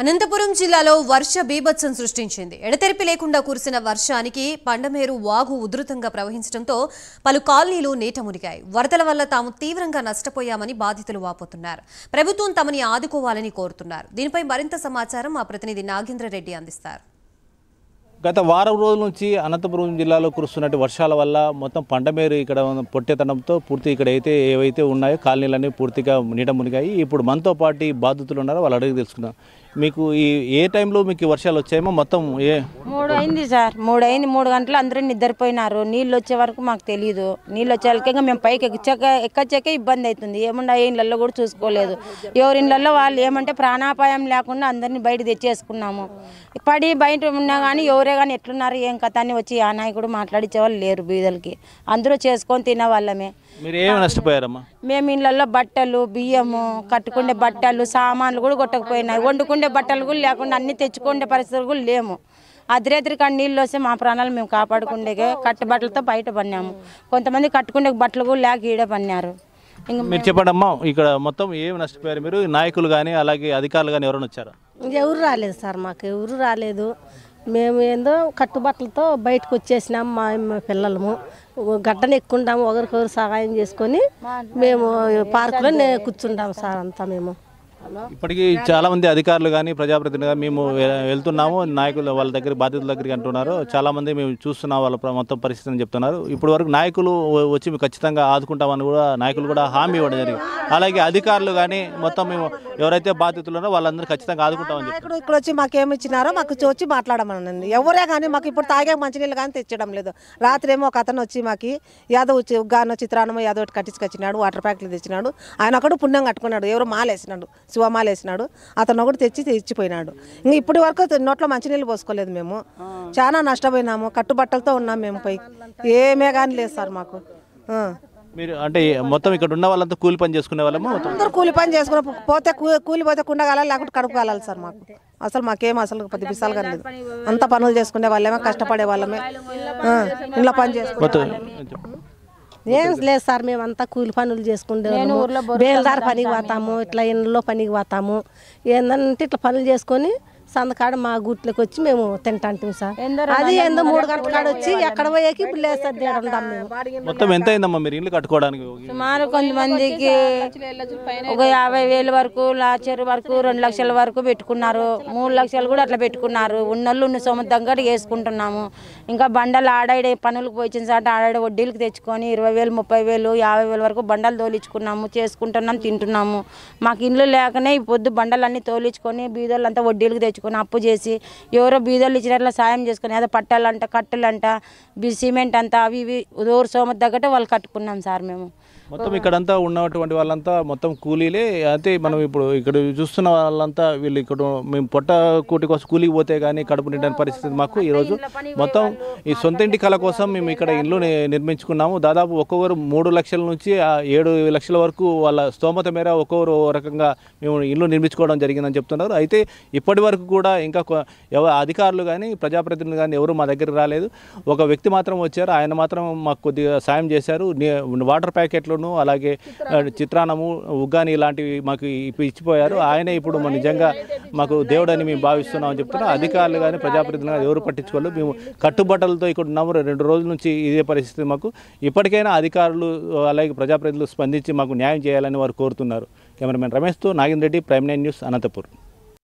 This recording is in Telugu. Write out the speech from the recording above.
అనంతపురం జిల్లాలో వర్ష బీభత్సం సృష్టించింది ఎడతెరిపి లేకుండా కురిసిన వర్షానికి పండమేరు వాగు ఉధృతంగా ప్రవహించడంతో పలు కాలనీలు నీట మునిగాయి వరదల వల్ల తాము తీవ్రంగా నష్టపోయామని బాధితులు వాపోతున్నారు ప్రభుత్వం తమని ఆదుకోవాలని కోరుతున్నారు దీనిపై మరింత సమాచారం మా ప్రతినిధి నాగేంద్రరెడ్డి అందిస్తారు గత వారం రోజుల నుంచి అనంతపురం జిల్లాలో కురుస్తున్నట్టు వర్షాల వల్ల మొత్తం పంటమేరు ఇక్కడ పొట్టెతనంతో పూర్తి ఇక్కడ అయితే ఏవైతే ఉన్నాయో కాలనీలన్నీ పూర్తిగా నీట మునిగాయి ఇప్పుడు మనతో పాటు బాధితులు ఉన్నారో వాళ్ళు అడిగి తెలుసుకుందాం మీకు ఈ ఏ టైంలో మీకు వర్షాలు వచ్చాయేమో మొత్తం ఏ మూడు అయింది సార్ మూడు అయింది మూడు గంటలు అందరూ నిద్రపోయినారు నీళ్ళు వచ్చే వరకు మాకు తెలియదు నీళ్ళు వచ్చే ఇంకా మేము పైకి ఎక్కచ్చాక ఎక్కచ్చాక ఇబ్బంది అవుతుంది ఏమన్నా ఏ ఇళ్ళల్లో కూడా చూసుకోలేదు ఎవరి ఇళ్ళల్లో వాళ్ళు ఏమంటే ప్రాణాపాయం లేకుండా అందరినీ బయట తెచ్చేసుకున్నాము పడి బయట ఉన్నా కానీ ఎవరు ఎవరే కానీ ఎట్లున్నారు ఏం కథ అని వచ్చి ఆ నాయకుడు మాట్లాడించేవాళ్ళు లేరు బీదలకి అందరూ చేసుకొని తినే వాళ్ళమే నష్టపోయారమ్మా మేము ఇళ్ళల్లో బట్టలు బియ్యము కట్టుకునే బట్టలు సామాన్లు కూడా కొట్టకపోయినాయి వండుకునే బట్టలు కూడా లేకుండా అన్ని తెచ్చుకునే పరిస్థితులు కూడా లేము అదిరేతిరి కానీ నీళ్ళు వస్తే మా ప్రాణాలు మేము కాపాడుకుండే బట్టలతో బయట పన్నాము కొంతమంది కట్టుకుండే బట్టలు కూడా లేక ఈడ పడినారు మీరు చెప్పండి అమ్మా ఇక్కడ మొత్తం ఏమి నష్టపోయారు మీరు నాయకులు కానీ అలాగే అధికారులు కానీ ఎవరైనా వచ్చారా ఎవరు రాలేదు సార్ మాకు ఎవరు రాలేదు మేము ఏందో కట్టుబట్టలతో బయటకు వచ్చేసినాం మా పిల్లలము గడ్డను ఎక్కుండాము ఒకరికొకరు సహాయం చేసుకొని మేము పార్కులోనే కూర్చుంటాము సార్ అంతా మేము ఇప్పటికీ చాలా మంది అధికారులు కానీ ప్రజాప్రతినిధులు మేము వెళ్తున్నాము నాయకులు వాళ్ళ దగ్గర బాధితుల దగ్గరికి అంటున్నారు చాలా మంది మేము చూస్తున్నాం వాళ్ళ మొత్తం పరిస్థితి చెప్తున్నారు ఇప్పటి వరకు నాయకులు వచ్చి మేము ఖచ్చితంగా ఆదుకుంటామని కూడా నాయకులు కూడా హామీ ఇవ్వడం జరిగింది అలాగే అధికారులు కానీ మొత్తం మేము ఎవరైతే బాధితులు ఉన్నారో వాళ్ళందరూ ఖచ్చితంగా ఆదుకుంటామని ఇక్కడ వచ్చి వచ్చి ఏమి ఇచ్చినారో మాకు వచ్చి మాట్లాడమనండి ఎవరే కానీ మాకు ఇప్పుడు తాగే మంచినీళ్ళు కానీ తెచ్చడం లేదు రాత్రి ఏమో ఒక అతను వచ్చి మాకు యాదవ్ గానో చిత్రాన్నమో యాదవ్ కట్టించుకొచ్చినాడు వాటర్ ప్యాక్లు తెచ్చినాడు ఆయన ఒకడు పుణ్యం కట్టుకున్నాడు ఎవరు మాలేసినాడు శివమాల వేసినాడు అతను ఒకటి తెచ్చి తెచ్చిపోయినాడు ఇంకా ఇప్పటి వరకు నోట్లో మంచినీళ్ళు పోసుకోలేదు మేము చాలా నష్టపోయినాము కట్టుబట్టలతో ఉన్నాం మేము పై ఏమే కానీ లేదు సార్ మాకు మీరు అంటే మొత్తం ఇక్కడ ఉన్న వాళ్ళంతా కూలి పని చేసుకునే వాళ్ళము అందరూ కూలి పని చేసుకున్న పోతే కూలి పోతే కుండగాల లేకుంటే కడుపు కాలాలి సార్ మాకు అసలు మాకేం అసలు పది పిసాలు కానీ లేదు అంత పనులు చేసుకునే వాళ్ళేమో కష్టపడే వాళ్ళమే ఇంట్లో పని చేసుకుంటే ఏం లేదు సార్ మేమంతా కూలి పనులు చేసుకుంటాము బేల్దారి పనికి పోతాము ఇట్లా ఇండ్లలో పనికి పోతాము ఏందంటే ఇట్లా పనులు చేసుకొని సందకాడ మా గుట్లకు వచ్చి మేము తింటాంటాం సార్ అది ఏందో మూడు గంటల కాడ వచ్చి ఎక్కడ పోయాకి మొత్తం ఎంత కట్టుకోవడానికి సుమారు కొంతమందికి ఒక యాభై వేలు వరకు లాచర్ వరకు రెండు లక్షల వరకు పెట్టుకున్నారు మూడు లక్షలు కూడా అట్లా పెట్టుకున్నారు ఉన్నళ్ళు ఉన్న కూడా వేసుకుంటున్నాము ఇంకా బండలు ఆడాడే పనులకు పోయిన సార్ ఆడాడే వడ్డీలకు తెచ్చుకొని ఇరవై వేలు ముప్పై వేలు యాభై వేలు వరకు బండలు తోలించుకున్నాము చేసుకుంటున్నాం తింటున్నాము మాకు ఇండ్లు లేకనే ఈ పొద్దు బండలన్నీ తోలించుకొని బీదోళ్ళంతా వడ్డీలకు తెచ్చుకున్నాము తెచ్చుకొని అప్పు చేసి ఎవరో బీదోళ్ళు ఇచ్చినట్లా సాయం చేసుకొని ఏదో పట్టాలంట కట్టలంట సిమెంట్ అంతా అవి ఇవి దూరు సోమ తగ్గట్టు వాళ్ళు కట్టుకున్నాం సార్ మేము మొత్తం ఇక్కడంతా ఉన్నటువంటి వాళ్ళంతా మొత్తం కూలీలే అయితే మనం ఇప్పుడు ఇక్కడ చూస్తున్న వాళ్ళంతా వీళ్ళు ఇక్కడ మేము పొట్ట కూటి కోసం కూలికి పోతే కానీ కడుపు నిండని పరిస్థితి మాకు ఈరోజు మొత్తం ఈ సొంత ఇంటి కళ కోసం మేము ఇక్కడ ఇల్లు నిర్మించుకున్నాము దాదాపు ఒక్కొక్కరు మూడు లక్షల నుంచి ఏడు లక్షల వరకు వాళ్ళ స్తోమత మేర ఒక్కొక్కరు రకంగా మేము ఇల్లు నిర్మించుకోవడం జరిగిందని చెప్తున్నారు అయితే ఇప్పటి వరకు కూడా ఇంకా ఎవ అధికారులు కానీ ప్రజాప్రతినిధులు కానీ ఎవరు మా దగ్గర రాలేదు ఒక వ్యక్తి మాత్రం వచ్చారు ఆయన మాత్రం మాకు కొద్దిగా సాయం చేశారు వాటర్ ప్యాకెట్లను అలాగే చిత్రాన్నము ఉగ్గాని ఇలాంటివి మాకు ఇచ్చిపోయారు ఆయనే ఇప్పుడు నిజంగా మాకు దేవుడని మేము భావిస్తున్నామని చెప్తున్నా అధికారులు కానీ ప్రజాప్రతినిధులు కానీ ఎవరు పట్టించుకోలేదు మేము కట్టుబట్టలతో ఇక్కడ ఉన్నాము రెండు రోజుల నుంచి ఇదే పరిస్థితి మాకు ఇప్పటికైనా అధికారులు అలాగే ప్రజాప్రతినిధులు స్పందించి మాకు న్యాయం చేయాలని వారు కోరుతున్నారు కెమెరామెన్ రమేష్తో Nagendra Reddy Prime Nine News Anantapur